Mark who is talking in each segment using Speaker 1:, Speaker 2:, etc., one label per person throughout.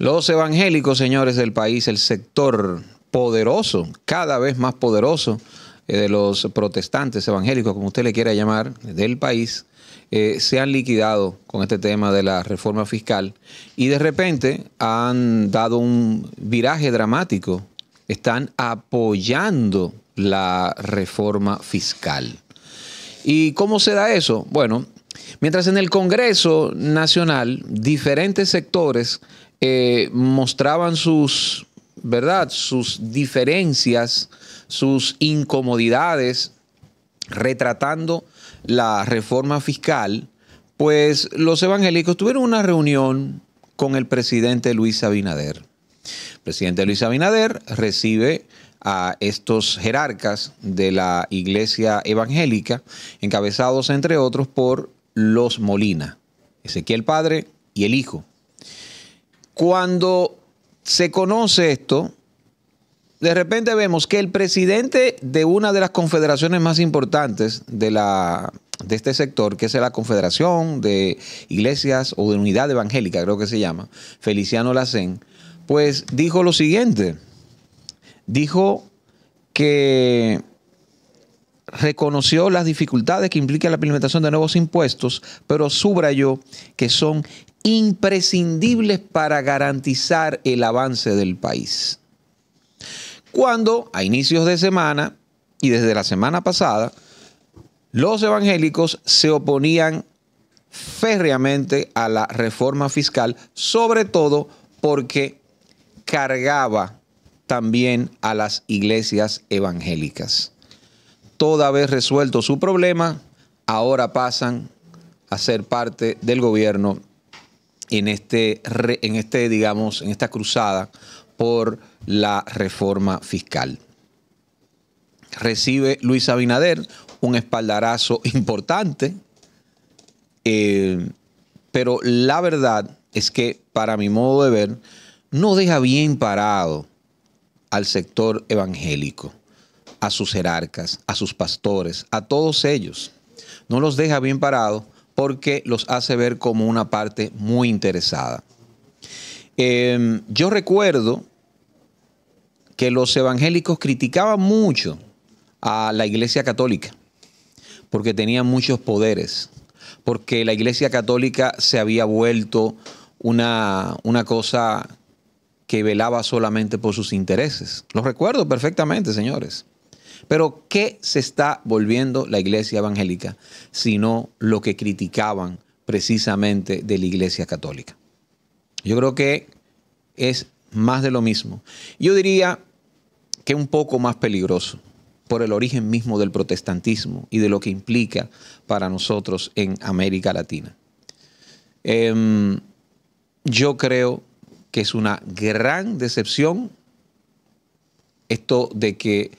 Speaker 1: Los evangélicos, señores del país, el sector poderoso, cada vez más poderoso eh, de los protestantes evangélicos, como usted le quiera llamar, del país, eh, se han liquidado con este tema de la reforma fiscal y de repente han dado un viraje dramático. Están apoyando la reforma fiscal. ¿Y cómo se da eso? Bueno, mientras en el Congreso Nacional diferentes sectores eh, mostraban sus, ¿verdad? Sus diferencias, sus incomodidades, retratando la reforma fiscal, pues los evangélicos tuvieron una reunión con el presidente Luis Abinader. El presidente Luis Abinader recibe a estos jerarcas de la iglesia evangélica, encabezados entre otros por los Molina, Ezequiel Padre y el Hijo. Cuando se conoce esto, de repente vemos que el presidente de una de las confederaciones más importantes de, la, de este sector, que es la Confederación de Iglesias o de Unidad Evangélica, creo que se llama, Feliciano Lacén, pues dijo lo siguiente, dijo que reconoció las dificultades que implica la implementación de nuevos impuestos, pero subrayó que son imprescindibles para garantizar el avance del país. Cuando, a inicios de semana y desde la semana pasada, los evangélicos se oponían férreamente a la reforma fiscal, sobre todo porque cargaba también a las iglesias evangélicas. Toda vez resuelto su problema, ahora pasan a ser parte del gobierno en este, en este, digamos, en esta cruzada por la reforma fiscal. Recibe Luis Abinader un espaldarazo importante, eh, pero la verdad es que, para mi modo de ver, no deja bien parado al sector evangélico, a sus jerarcas, a sus pastores, a todos ellos. No los deja bien parados porque los hace ver como una parte muy interesada. Em, yo recuerdo que los evangélicos criticaban mucho a la Iglesia Católica, porque tenía muchos poderes, porque la Iglesia Católica se había vuelto una, una cosa que velaba solamente por sus intereses. Los recuerdo perfectamente, señores. Pero ¿qué se está volviendo la iglesia evangélica sino lo que criticaban precisamente de la iglesia católica? Yo creo que es más de lo mismo. Yo diría que un poco más peligroso por el origen mismo del protestantismo y de lo que implica para nosotros en América Latina. Em, yo creo que es una gran decepción esto de que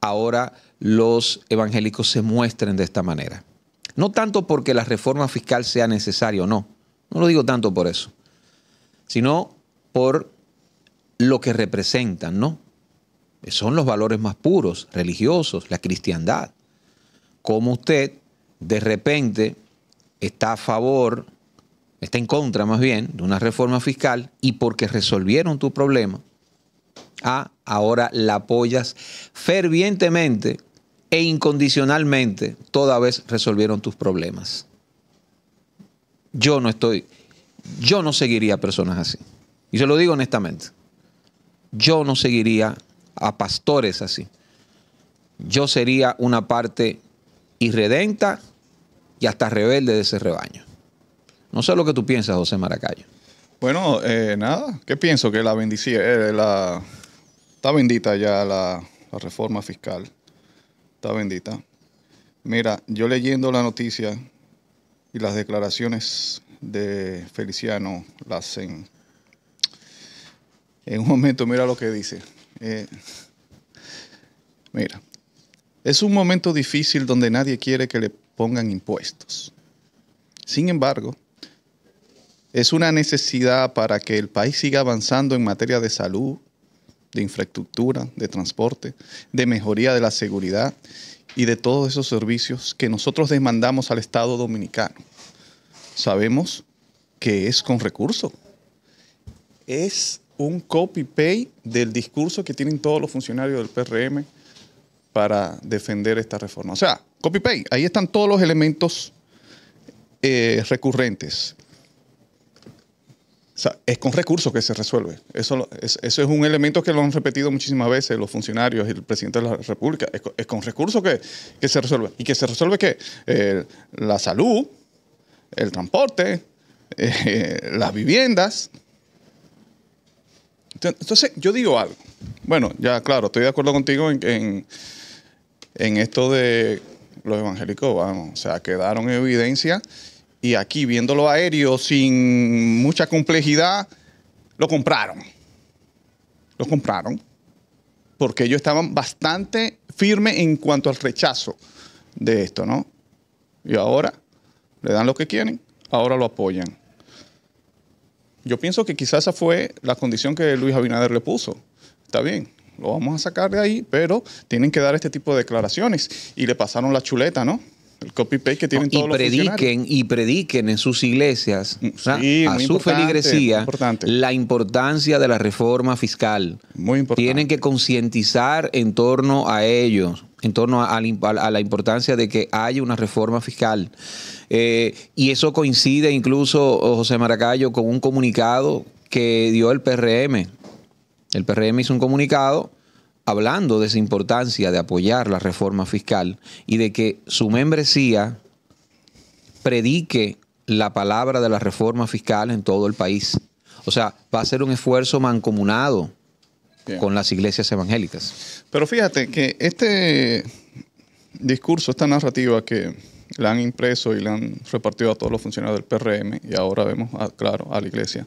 Speaker 1: ahora los evangélicos se muestren de esta manera. No tanto porque la reforma fiscal sea necesaria o no, no lo digo tanto por eso, sino por lo que representan, ¿no? Son los valores más puros, religiosos, la cristiandad. Como usted de repente está a favor, está en contra más bien de una reforma fiscal y porque resolvieron tu problema, Ah, ahora la apoyas fervientemente e incondicionalmente. Toda vez resolvieron tus problemas. Yo no estoy, yo no seguiría a personas así. Y se lo digo honestamente. Yo no seguiría a pastores así. Yo sería una parte irredenta y hasta rebelde de ese rebaño. No sé lo que tú piensas, José Maracayo. Bueno, eh, nada, ¿qué pienso? Que la bendición, eh, la,
Speaker 2: está bendita ya la, reforma fiscal. Está bendita. Mira, yo leyendo la noticia y las declaraciones de Feliciano las en un momento, mira lo que dice. Eh, mira, es un momento difícil donde nadie quiere que le pongan impuestos. Sin embargo, es una necesidad para que el país siga avanzando en materia de salud, de infraestructura, de transporte, de mejoría de la seguridad y de todos esos servicios que nosotros demandamos al Estado dominicano. Sabemos que es con recursos. Es un copy pay del discurso que tienen todos los funcionarios del PRM para defender esta reforma. O sea, copy-paste, ahí están todos los elementos eh, recurrentes. O sea, es con recursos que se resuelve. Eso, es, un elemento que lo han repetido muchísimas veces los funcionarios y el presidente de la República. Es, con recursos que, se resuelve. ¿Y que se resuelve que eh, la salud, el transporte, eh, las viviendas. Entonces, yo digo algo. Bueno, ya claro, estoy de acuerdo contigo en, en, esto de los evangélicos, vamos, o sea, quedaron en evidencia y aquí viéndolo aéreo sin mucha complejidad, lo compraron. Lo compraron porque ellos estaban bastante firmes en cuanto al rechazo de esto, ¿no? Y ahora le dan lo que quieren, ahora lo apoyan. Yo pienso que quizás esa fue la condición que Luis Abinader le puso. Está bien, lo vamos a sacar de ahí, pero tienen que dar este tipo de declaraciones. Y le pasaron la chuleta, ¿no?
Speaker 1: El copy-paste que tienen ah, todos y prediquen, Y prediquen en sus iglesias mm, a su feligresía la importancia de la reforma fiscal. Tienen que concientizar en torno a ellos, en torno a, la importancia de que haya una reforma fiscal. Eh, y eso coincide incluso, oh, José Maracayo, con un comunicado que dio el PRM. El PRM hizo un comunicado hablando de esa importancia de apoyar la reforma fiscal y de que su membresía predique la palabra de la reforma fiscal en todo el país. O sea, va a ser un esfuerzo mancomunado con las iglesias evangélicas.
Speaker 2: Pero fíjate que este discurso, esta narrativa que la han impreso y la han repartido a todos los funcionarios del PRM y ahora vemos, ah, claro, a la iglesia.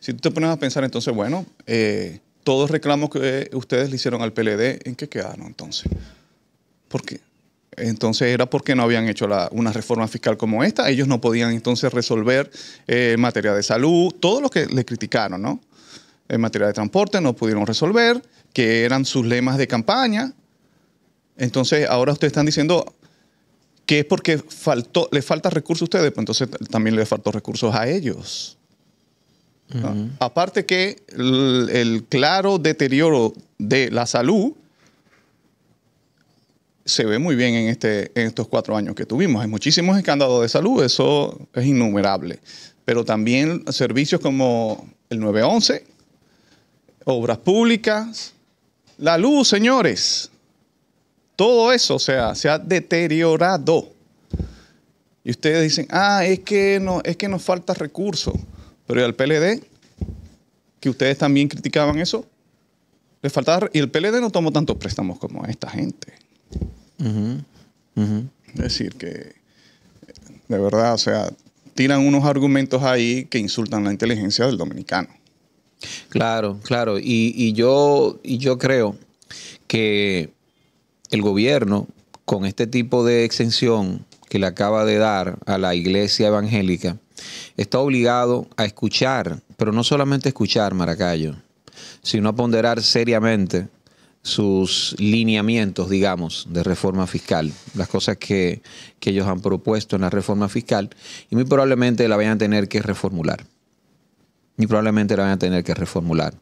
Speaker 2: Si tú te pones a pensar entonces, bueno, eh, todos reclamos que eh, ustedes le hicieron al PLD, ¿en qué quedaron entonces? Porque entonces era porque no habían hecho una reforma fiscal como esta, ellos no podían entonces resolver eh, en materia de salud, todo lo que le criticaron, ¿no? En materia de transporte no pudieron resolver, que eran sus lemas de campaña. Entonces ahora ustedes están diciendo que es porque faltó, les falta recursos a ustedes, pues entonces también les faltó recursos a ellos. Aparte que el, claro deterioro de la salud se ve muy bien en, este, estos cuatro años que tuvimos. Hay muchísimos escándalos de salud, eso es innumerable. Pero también servicios como el 911, obras públicas, la luz, señores. Todo eso, o sea, se ha deteriorado. Y ustedes dicen, ah, es que, no, es que nos falta recursos. Pero ¿y al PLD? Que ustedes también criticaban eso. le faltaba... Y el PLD no tomó tantos préstamos como esta gente. Es decir, que eh, de verdad, o sea, tiran unos argumentos ahí que insultan la inteligencia del dominicano.
Speaker 1: Claro, claro. Y, yo, y yo creo que el gobierno, con este tipo de exención que le acaba de dar a la iglesia evangélica, está obligado a escuchar, pero no solamente escuchar Maracayo, sino a ponderar seriamente sus lineamientos, digamos, de reforma fiscal, las cosas que, que, ellos han propuesto en la reforma fiscal, y muy probablemente la vayan a tener que reformular. Muy probablemente la vayan a tener que reformular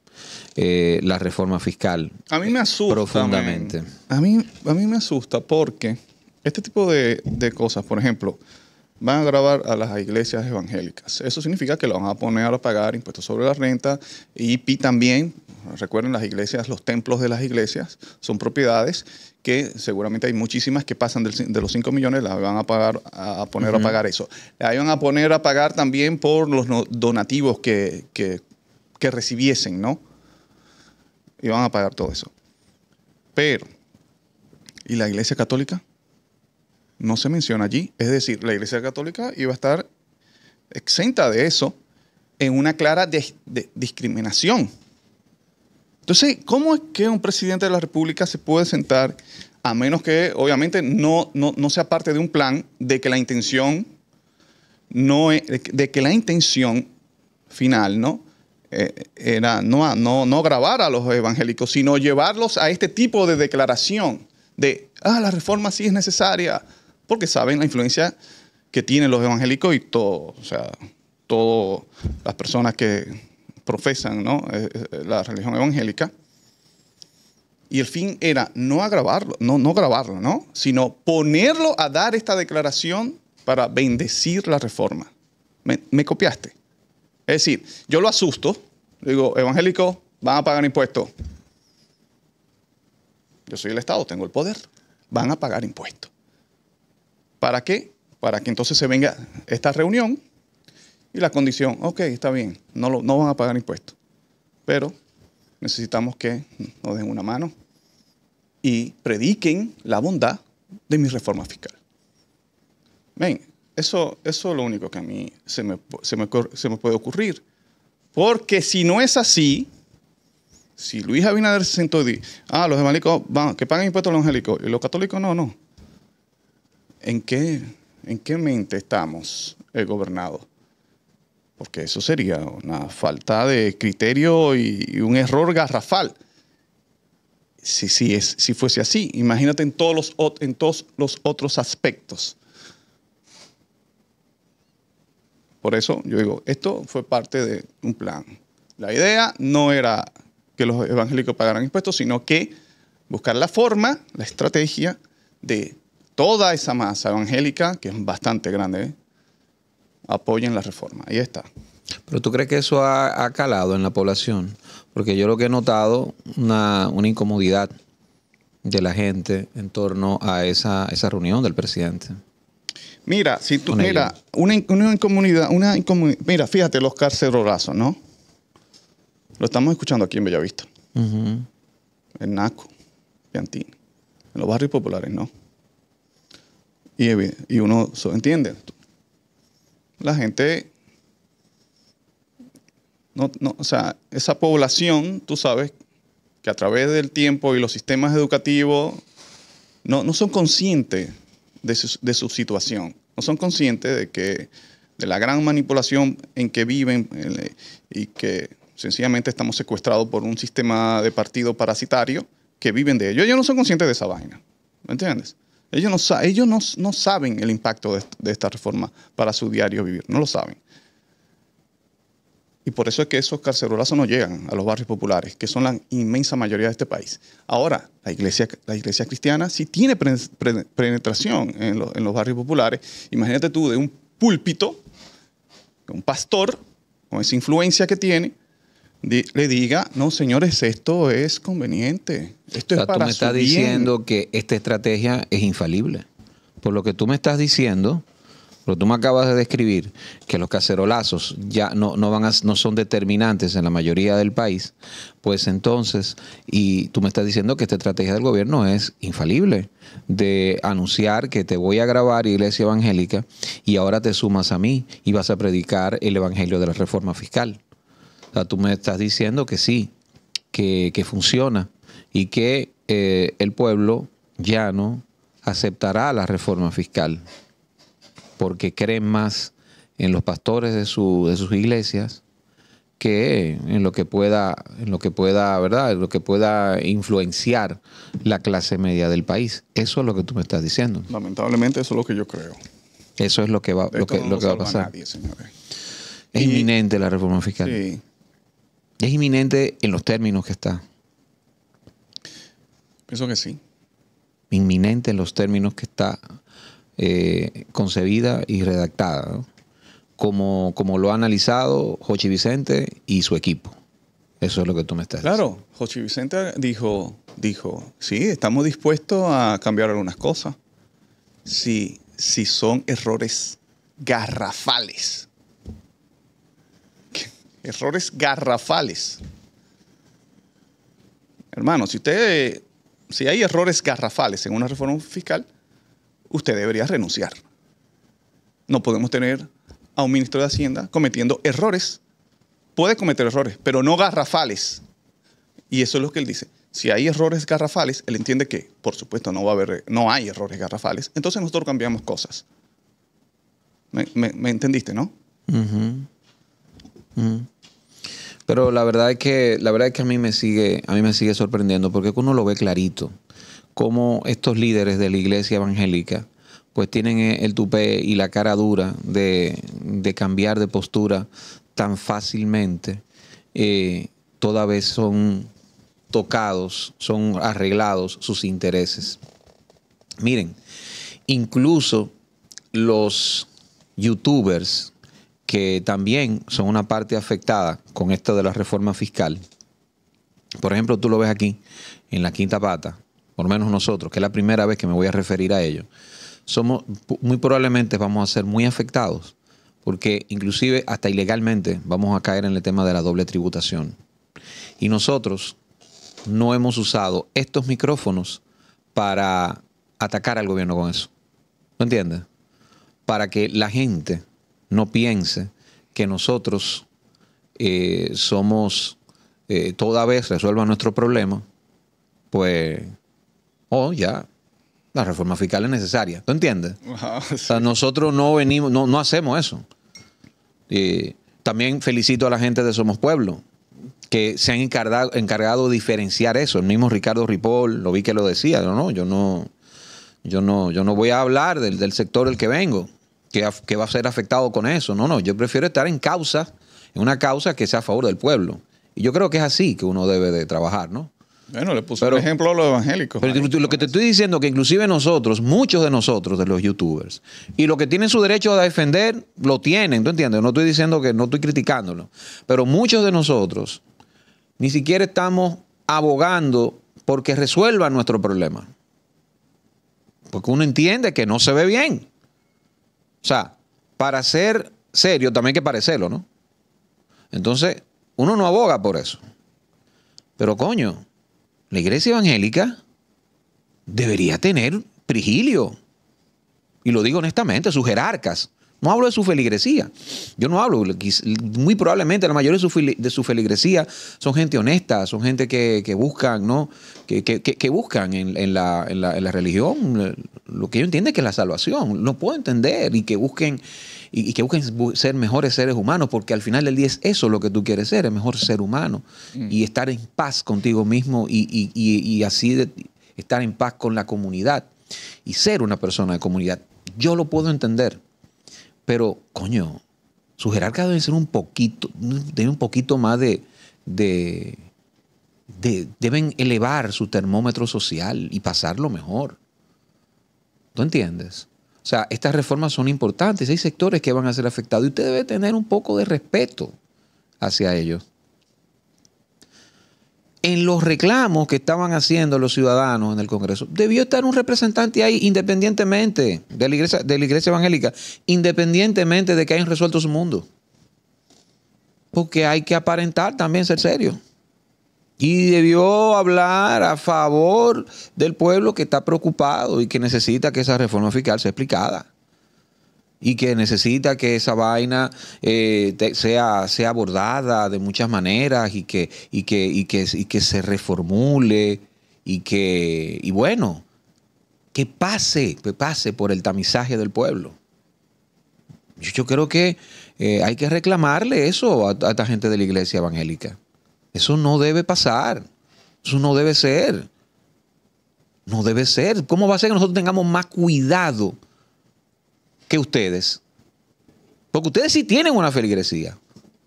Speaker 1: eh, la reforma fiscal.
Speaker 2: A mí me asusta. Profundamente. A mí, a mí me asusta porque este tipo de, de cosas, por ejemplo, van a grabar a las iglesias evangélicas. Eso significa que lo van a poner a pagar impuestos sobre la renta y PI también. Recuerden, las iglesias, los templos de las iglesias son propiedades que seguramente hay muchísimas que pasan de los 5 millones, las van a, pagar, a poner a pagar eso. Las van a poner a pagar también por los donativos que, que recibiesen, ¿no? Y van a pagar todo eso. Pero, ¿y la iglesia católica? no se menciona allí. Es decir, la Iglesia Católica iba a estar exenta de eso en una clara discriminación. Entonces, ¿cómo es que un presidente de la República se puede sentar, a menos que obviamente no, no, no sea parte de un plan de que la intención no e, de que la intención final, ¿no? Eh, era no, no, no grabar a los evangélicos, sino llevarlos a este tipo de declaración de, ah, la reforma sí es necesaria, porque saben la influencia que tienen los evangélicos y todo, o sea, todas las personas que profesan eh, eh, la religión evangélica. Y el fin era no agravarlo, no, grabarlo, ¿no? sino ponerlo a dar esta declaración para bendecir la reforma. Me, copiaste. Es decir, yo lo asusto, digo, evangélicos van a pagar impuestos. Yo soy el Estado, tengo el poder, van a pagar impuestos. ¿Para qué? Para que entonces se venga esta reunión y la condición, ok, está bien, no, no van a pagar impuestos, pero necesitamos que nos den una mano y prediquen la bondad de mi reforma fiscal. Ven, eso, eso es lo único que a mí se me, se me, se me puede ocurrir. Porque si no es así, si Luis Abinader se sentó y ah, los evangélicos que pagan impuestos los evangélicos y los católicos no, no. ¿En qué, en qué mente estamos el gobernado? Porque eso sería una falta de criterio y un error garrafal. Si, es, si fuese así, imagínate en todos los, en todos los otros aspectos. Por eso yo digo, esto fue parte de un plan. La idea no era que los evangélicos pagaran impuestos, sino que buscar la forma, la estrategia de toda esa masa evangélica, que es bastante grande, apoya apoyen la reforma. Ahí está.
Speaker 1: Pero tú crees que eso ha, calado en la población? Porque yo lo que he notado, una, una incomodidad de la gente en torno a esa, reunión del presidente. Mira, si tú, mira,
Speaker 2: una, una, una mira, fíjate los Razo, ¿no? Lo estamos escuchando aquí en Bellavista, en Naco, Piantín, en los barrios populares, ¿no? Y, uno entiende. La gente, no, o sea, esa población, tú sabes que a través del tiempo y los sistemas educativos no, son conscientes de su, situación, no son conscientes de que de la gran manipulación en que viven y que sencillamente estamos secuestrados por un sistema de partido parasitario que viven de ello. Ellos no son conscientes de esa vaina, ¿me entiendes? Ellos no, saben el impacto de, esta reforma para su diario vivir, no lo saben. Y por eso es que esos carcerolazos no llegan a los barrios populares, que son la inmensa mayoría de este país. Ahora, la iglesia, la iglesia cristiana sí tiene penetración en, en, los barrios populares. Imagínate tú de un púlpito, un pastor, con esa influencia que tiene, le diga, no señores, esto es conveniente. Esto tú me estás diciendo
Speaker 1: que esta estrategia es infalible. Por lo que tú me estás diciendo, que tú me acabas de describir, que los cacerolazos ya no, no, van a, no son determinantes en la mayoría del país, pues entonces, y tú me estás diciendo que esta estrategia del gobierno es infalible, de anunciar que te voy a grabar iglesia evangélica y ahora te sumas a mí y vas a predicar el evangelio de la reforma fiscal tú me estás diciendo que sí, que, funciona y que eh, el pueblo ya no aceptará la reforma fiscal porque creen más en los pastores de, sus iglesias que en lo que pueda, en lo que pueda, ¿verdad? En lo que pueda influenciar la clase media del país. Eso es lo que tú me estás diciendo.
Speaker 2: Lamentablemente eso es lo que yo creo.
Speaker 1: Eso es lo que va, lo que, a pasar. es inminente la reforma fiscal. Sí es inminente en los términos que está. Pienso que sí. Inminente en los términos que está eh, concebida y redactada, como, como lo ha analizado Jochi Vicente y su equipo. Eso es lo que tú me estás diciendo. Claro,
Speaker 2: Jochi Vicente dijo, dijo, sí, estamos dispuestos a cambiar algunas cosas. Si, si son errores garrafales errores garrafales. Hermano, si usted, si hay errores garrafales en una reforma fiscal, usted debería renunciar. No podemos tener a un ministro de Hacienda cometiendo errores. Puede cometer errores, pero no garrafales. Y eso es lo que él dice. Si hay errores garrafales, él entiende que, por supuesto, no va a haber, no hay errores garrafales. Entonces nosotros cambiamos cosas. ¿Me, entendiste, no?
Speaker 1: Pero la verdad es que, la verdad es que a, mí me sigue, a mí me sigue sorprendiendo porque uno lo ve clarito, cómo estos líderes de la iglesia evangélica pues tienen e, el tupé y la cara dura de, cambiar de postura tan fácilmente, eh, toda vez son tocados, son arreglados sus intereses. Miren, incluso los youtubers, que también son una parte afectada con esto de la reforma fiscal. Por ejemplo, tú lo ves aquí en la quinta pata, por lo menos nosotros, que es la primera vez que me voy a referir a ello. Somos muy probablemente vamos a ser muy afectados, porque inclusive hasta ilegalmente vamos a caer en el tema de la doble tributación. Y nosotros no hemos usado estos micrófonos para atacar al gobierno con eso. ¿No entiendes? Para que la gente no piense que nosotros eh, somos, eh, toda vez resuelva nuestro problema, pues, o oh, ya, la reforma fiscal es necesaria. ¿Tú entiendes? o sea, nosotros no venimos, no, hacemos eso. también felicito a la gente de Somos Pueblo, que se han encargado, encargado de diferenciar eso. El mismo Ricardo Ripoll, lo vi que lo decía, no, no, yo no, yo no, yo no voy a hablar del, del sector del que vengo que, va a ser afectado con eso. No, no, yo prefiero estar en causa, en una causa que sea a favor del pueblo. Y yo creo que es así que uno debe de trabajar, ¿no? Bueno, le puse ejemplo a los evangélicos. lo que te estoy diciendo que inclusive nosotros, muchos de nosotros, de los youtubers, y lo que tienen su derecho a defender, lo tienen, ¿tú entiendes? No estoy diciendo que no estoy criticándolo, pero muchos de nosotros ni siquiera estamos abogando porque resuelva nuestro problema. Porque uno entiende que no se ve bien. O sea, para ser serio también hay que parecerlo, ¿no? Entonces, uno no aboga por eso. Pero coño, la iglesia evangélica debería tener prigilio. Y lo digo honestamente, sus jerarcas. No hablo de su feligresía. Yo no hablo. Muy probablemente la mayoría de su, feligresía son gente honesta, son gente que, buscan, ¿no? Que, buscan en, la, religión eh, lo que yo entiendo que es la salvación. No puedo entender y que busquen y, que busquen ser mejores seres humanos, porque al final del día es eso lo que tú quieres ser, es mejor ser humano mm. y estar en paz contigo mismo y, así estar en paz con la comunidad y ser una persona de comunidad. Yo lo puedo entender. Pero, coño, su jerarca debe ser un poquito, debe un poquito más de, Deben elevar su termómetro social y pasarlo mejor. ¿Tú entiendes? O sea, estas reformas son importantes. Hay sectores que van a ser afectados y usted debe tener un poco de respeto hacia ellos en los reclamos que estaban haciendo los ciudadanos en el Congreso, debió estar un representante ahí independientemente de la iglesia, de la iglesia evangélica, independientemente de que hayan resuelto su mundo. Porque hay que aparentar también ser serio. Y debió hablar a favor del pueblo que está preocupado y que necesita que esa reforma fiscal sea explicada y que necesita que esa vaina eh, sea, sea abordada de muchas maneras y que, y que, que, se reformule y que, y bueno, que pase, que pase por el tamizaje del pueblo. Yo, creo que eh, hay que reclamarle eso a, a esta gente de la iglesia evangélica. Eso no debe pasar. Eso no debe ser. No debe ser. ¿Cómo va a ser que nosotros tengamos más cuidado que ustedes. Porque ustedes sí tienen una feligresía.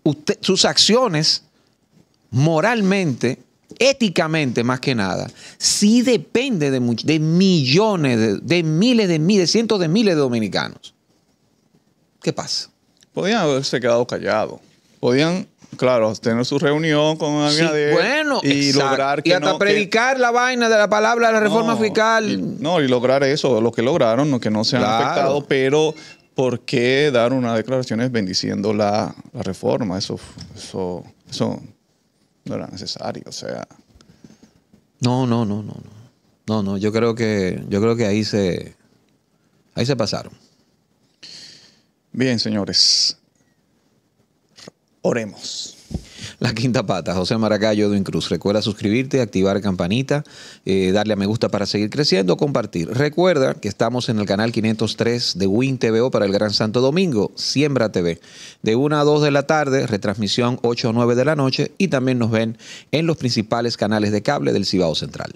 Speaker 1: Usted, sus acciones, moralmente, éticamente más que nada, sí depende de, de millones, de, miles, de miles, de cientos de miles de dominicanos. ¿Qué pasa?
Speaker 2: Podían haberse quedado callados. Podían Claro, tener su reunión con alguien bueno, y lograr que y hasta predicar
Speaker 1: la vaina de la palabra de la reforma
Speaker 2: fiscal. no, y lograr eso, lo que lograron, que no se han afectado, pero ¿por qué dar unas declaraciones bendiciendo la, reforma? Eso, eso no era necesario, o sea.
Speaker 1: No, no, no, no, no. No, no, yo creo que, yo creo que ahí se, ahí se pasaron. Bien, señores.
Speaker 2: Oremos.
Speaker 1: La quinta pata, José Maracayo, Edwin Cruz. Recuerda suscribirte, activar campanita, eh, darle a me gusta para seguir creciendo, compartir. Recuerda que estamos en el canal 503 de Win TVO para el Gran Santo Domingo, Siembra TV. De 1 a 2 de la tarde, retransmisión 8 o 9 de la noche y también nos ven en los principales canales de cable del Cibao Central.